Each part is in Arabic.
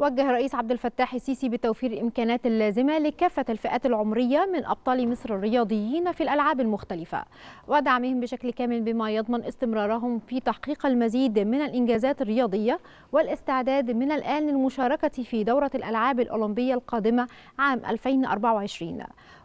وجه الرئيس عبد الفتاح السيسي بتوفير الامكانات اللازمه لكافه الفئات العمريه من ابطال مصر الرياضيين في الالعاب المختلفه ودعمهم بشكل كامل بما يضمن استمرارهم في تحقيق المزيد من الانجازات الرياضيه والاستعداد من الان للمشاركه في دوره الالعاب الاولمبيه القادمه عام 2024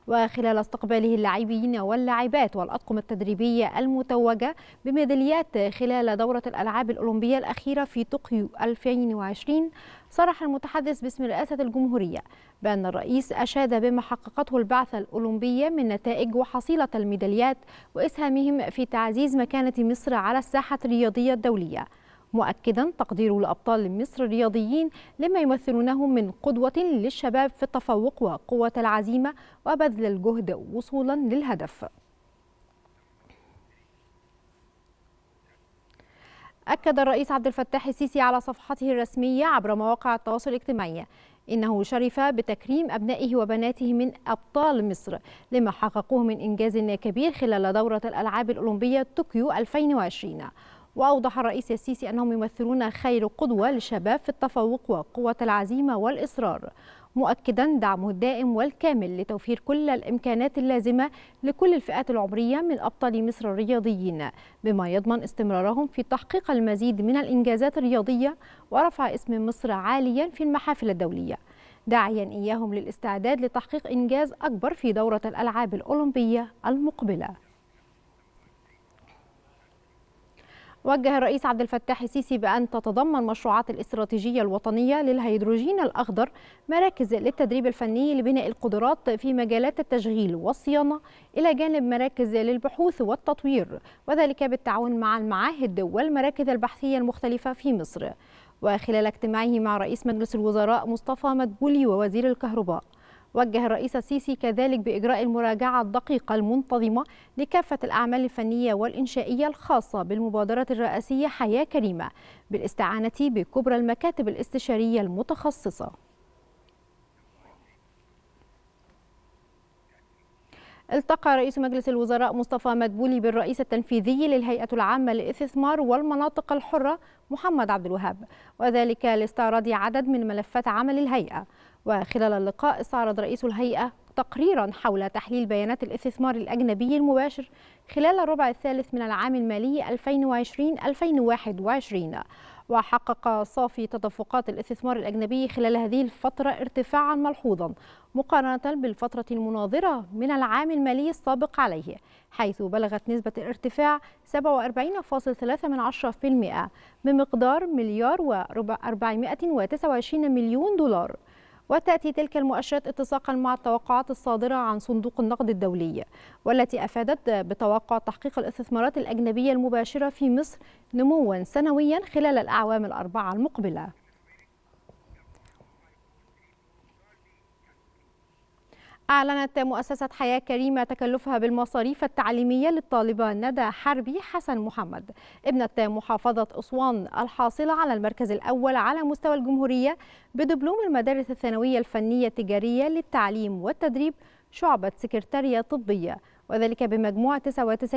وخلال استقباله اللاعبين واللاعبات والأطقم التدريبية المتوجة بميداليات خلال دورة الألعاب الأولمبية الأخيرة في طوكيو 2020 صرح المتحدث باسم رئاسة الجمهورية بأن الرئيس أشاد بما حققته البعثة الأولمبية من نتائج وحصيلة الميداليات وإسهامهم في تعزيز مكانة مصر على الساحة الرياضية الدولية مؤكدا تقديره لأبطال مصر الرياضيين لما يمثلونه من قدوة للشباب في التفوق وقوة العزيمة وبذل الجهد وصولا للهدف أكد الرئيس عبد الفتاح السيسي على صفحته الرسمية عبر مواقع التواصل الاجتماعي إنه شرف بتكريم أبنائه وبناته من أبطال مصر لما حققوه من إنجاز كبير خلال دورة الألعاب الأولمبية طوكيو 2020 وأوضح الرئيس السيسي أنهم يمثلون خير قدوة للشباب في التفوق وقوة العزيمة والإصرار مؤكدا دعمه الدائم والكامل لتوفير كل الإمكانات اللازمة لكل الفئات العمرية من أبطال مصر الرياضيين بما يضمن استمرارهم في تحقيق المزيد من الإنجازات الرياضية ورفع اسم مصر عاليا في المحافل الدولية داعيا إياهم للاستعداد لتحقيق إنجاز أكبر في دورة الألعاب الأولمبية المقبلة وجه الرئيس عبد الفتاح السيسي بأن تتضمن مشروعات الاستراتيجية الوطنية للهيدروجين الأخضر مراكز للتدريب الفني لبناء القدرات في مجالات التشغيل والصيانة إلى جانب مراكز للبحوث والتطوير وذلك بالتعاون مع المعاهد والمراكز البحثية المختلفة في مصر وخلال اجتماعه مع رئيس مجلس الوزراء مصطفى مدبولي ووزير الكهرباء وجه الرئيس السيسي كذلك بإجراء المراجعة الدقيقة المنتظمة لكافة الأعمال الفنية والإنشائية الخاصة بالمبادرة الرئاسية حياة كريمة بالاستعانة بكبرى المكاتب الاستشارية المتخصصة التقى رئيس مجلس الوزراء مصطفى مدبولي بالرئيس التنفيذي للهيئة العامة للاستثمار والمناطق الحرة محمد عبد الوهاب وذلك لاستعراض عدد من ملفات عمل الهيئة وخلال اللقاء استعرض رئيس الهيئة تقريرا حول تحليل بيانات الاستثمار الأجنبي المباشر خلال الربع الثالث من العام المالي 2020-2021 وحقق صافي تدفقات الاستثمار الأجنبي خلال هذه الفترة ارتفاعا ملحوظا مقارنة بالفترة المناظرة من العام المالي السابق عليه حيث بلغت نسبة الارتفاع 47.3% بمقدار مليار و429 مليون دولار وتأتي تلك المؤشرات اتساقا مع التوقعات الصادرة عن صندوق النقد الدولي والتي أفادت بتوقع تحقيق الاستثمارات الأجنبية المباشرة في مصر نموا سنويا خلال الأعوام الأربعة المقبلة أعلنت مؤسسة حياة كريمة تكلفها بالمصاريف التعليمية للطالبة ندى حربي حسن محمد ابنة محافظة أسوان الحاصلة على المركز الأول على مستوى الجمهورية بدبلوم المدارس الثانوية الفنية التجارية للتعليم والتدريب شعبة سكرتارية طبية وذلك بمجموع 99%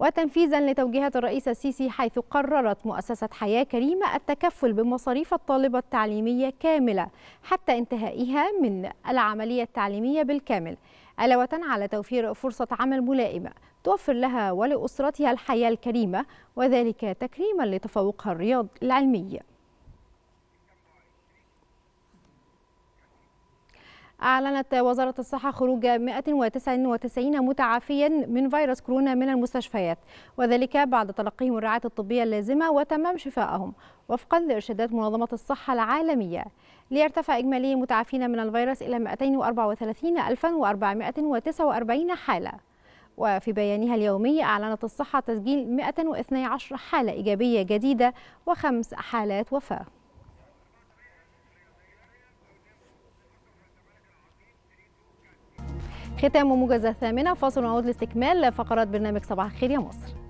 وتنفيذا لتوجيهات الرئيس السيسي حيث قررت مؤسسة حياة كريمة التكفل بمصاريف الطالبة التعليمية كاملة حتى انتهائها من العملية التعليمية بالكامل علاوة على توفير فرصة عمل ملائمة توفر لها ولأسرتها الحياة الكريمة وذلك تكريما لتفوقها الرياض العلمي أعلنت وزارة الصحة خروج 199 متعافيا من فيروس كورونا من المستشفيات وذلك بعد تلقيهم الرعاية الطبية اللازمة وتمام شفائهم وفقا لإرشادات منظمة الصحة العالمية ليرتفع إجمالي المتعافين من الفيروس إلى 234449 حالة وفي بيانها اليومي أعلنت الصحة تسجيل 112 حالة إيجابية جديدة وخمس حالات وفاة ختام موجز الثامنة فاصل ونعود لاستكمال فقرات برنامج صباح الخير يا مصر